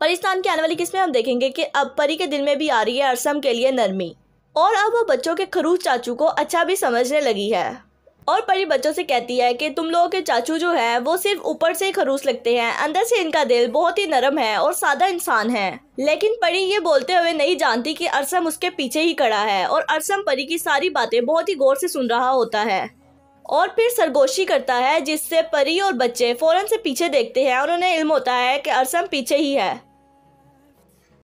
परिस्तान की आने वाली किस्में हम देखेंगे कि अब परी के दिल में भी आ रही है अरसम के लिए नरमी और अब वो बच्चों के खरूस चाचू को अच्छा भी समझने लगी है और परी बच्चों से कहती है कि तुम लोगों के चाचू जो है वो सिर्फ ऊपर से ही खरूस लगते हैं अंदर से इनका दिल बहुत ही नरम है और सादा इंसान है लेकिन परी ये बोलते हुए नहीं जानती कि अरसम उसके पीछे ही खड़ा है और अरसम परी की सारी बातें बहुत ही गौर से सुन रहा होता है और फिर सरगोशी करता है जिससे परी और बच्चे फौरन से पीछे देखते हैं और उन्हें इल्म होता है कि अरसम पीछे ही है